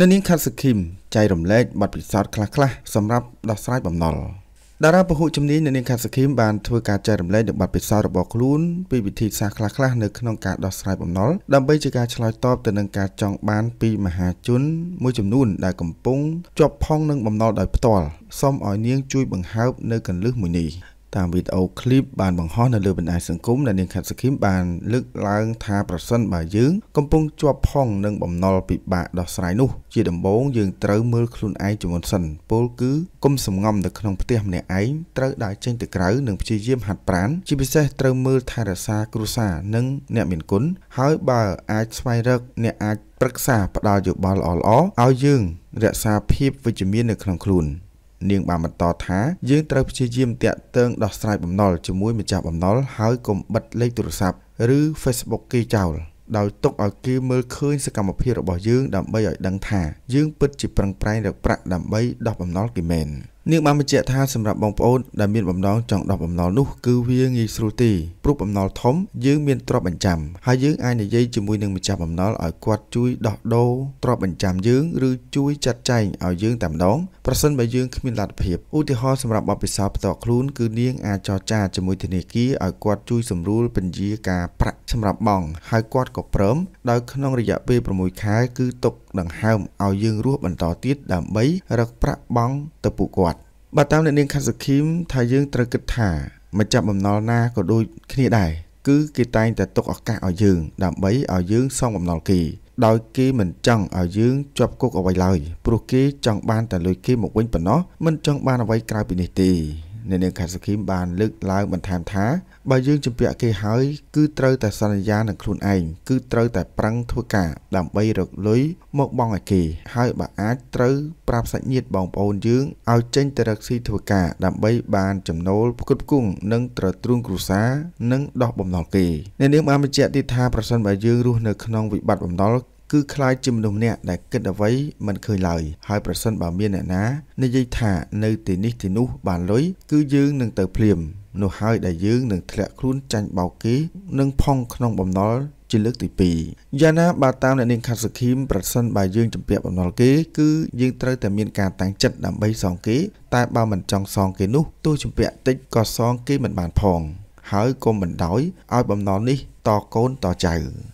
នៅនាងខាត់សុខីមចៃរំលែកបទពិសោធន៍ខ្លះៗសម្រាប់ដោះស្រាយបំណុលតារាពហុជំនាញនៅនាងខាត់សុខីមបានធ្វើការចែករំលែកនូវបទពិសោធន៍របស់ខ្លួនពីវិធីសាស្ត្រខ្លះៗនៅក្នុងការដោះស្រាយបំណុលដើម្បីជាការឆ្លើយតបទៅនឹងការចង់បានពីមហាជន មួយចំនួនដែលកំពុងជាប់ផងនឹងបំណុលដោយផ្ទាល់សូមឲ្យនាង ជួយបង្ហើបនៅកន្លឹះមួយនេះតាមវីដេអូឃ្លីបបានបង្ហោះនៅលើបណ្ដាញសង្គមដែលនាងខាត់សគីមបានលើកឡើងថាប្រសិនបើយើង កំពុងជាប់ផងនឹងបំណុលពិបាកដោះស្រាយនោះ ជាដំបូងយើងត្រូវមើលខ្លួនឯងជាមុនសិនពលគឺកុំសំងំនៅក្នុងផ្ទះម្នាក់ឯងត្រូវដើរចេញទៅក្រៅនិងព្យាយាមហាត់ប្រាណជាពិសេសត្រូវមើលថែរក្សាគ្រួសារនិងអ្នកមានគុណហើយបើអាចស្វែងរកអ្នកអាចប្រឹក្សាផ្ដល់យោបល់ល្អៗឲ្យយើងរក្សាភាពវិជ្ជមាននៅក្នុងខ្លួន។នាងបានបន្តថាយើងត្រូវព្យាយាមតាក់ទងដោះស្រាយបំណុលជាមួយម្ចាស់បំណុលហើយកុំបិទលេខទូរស័ព្ទឬ Facebook គេចោលដោយទុកឲ្យគេមើលឃើញសកម្មភាពរបស់យើងដើម្បីឲ្យដឹងថាយើងពិតជាប្រឹងប្រែងរកប្រាក់ដើម្បីដោះបំណុលគេមែន។នាងបានបញ្ជាក់ថាសម្រាប់បងប្អូនដែលមានបំណងចង់ដកបំណុលនោះគឺវាងាយស្រួលទេព្រោះបំណុលធំ យើងមានទ្រព្យបញ្ចាំហើយយើងអាចនិយាយជាមួយនឹងម្ចាស់បំណុលឲ្យគាត់ជួយដោះដូរទ្រព្យបញ្ចាំយើងឬជួយចាត់ចែងឲ្យយើងតែម្ដងប្រសិនបើយើងគ្មានលទ្ធភាពឧទាហរណ៍សម្រាប់បទពិសោធន៍ផ្ទាល់ខ្លួនគឺនាងអាចចរចាជាមួយធនាគារឲ្យគាត់ជួយសម្រួលពន្យាការប្រាក់សម្រាប់បង់ហើយគាត់ក៏ព្រមដោយក្នុងរយៈពេល6ខែគឺຕົកដង្ហើមឲ្យយើងរស់បន្តទៀតដើម្បីរកប្រាក់បង់ទៅពួកគាត់បើតាមអ្នកនាងខាត់សុខីមថាយើងត្រូវគិតថាមកចាប់បំណុលណាក៏ដូចគ្នាដែរគឺគេតែងតែទុកឱកាសឲ្យយើងដើម្បីឲ្យយើងសងបំណុលគេដោយគេមិនចង់ឲ្យយើងជាប់គុកអ្វីឡើយព្រោះគេចង់បានតែលុយគេមកវិញប៉ុណ្ណោះមិនចង់បានអ្វីក្រៅពីនេះទេអ្នកនាងខាត់សុខីមបានលើកឡើងបន្ថែមថាបើយើងជំពាក់គេហើយគឺត្រូវតែសន្យានឹងខ្លួនឯងគឺត្រូវតែប្រឹងធ្វើការដើម្បីរកលុយមកបង់ឲ្យគេ ហើយបើអាចត្រូវប្រាប់សាច់ញាតិបងប្អូនយើងឲ្យចេញទៅរកស៊ីធ្វើការដើម្បីបានចំណូលផ្គត់ផ្គង់និងត្រទ្រង់គ្រួសារនិងដោះបំណុលគេអ្នកនាងបានបញ្ជាក់ទៀតថាប្រសិនបើយើងរស់នៅក្នុងវិបត្តិបំណុលគឺคล้ายជាមនុស្សម្នាក់ដែលគិតអ្វីមិនឃើញឡើយហើយប្រសិនបើមានអ្នកណា និយាយថានៅទីនេះទីនោះបានលុយគឺយើងនឹងទៅភ្លាមនោះហើយដែលយើងនឹងធ្លាក់ខ្លួនចាញ់បោកគេនិងផងក្នុងបំណុលជាលើកទី2យ៉ាងណាបើតាមអ្នកនាងខាត់សុខីមប្រសិនបើយើងជំពាក់បំណុលគេ គឺយើងត្រូវតែមានការតាំងចិត្តដើម្បីសងគេតែបើមិនចង់សងគេនោះទោះជំពាក់តិចក៏សងគេមិនបានផងហើយកុំបណ្ដោយឲ្យបំណុលនេះតកូនតចៅ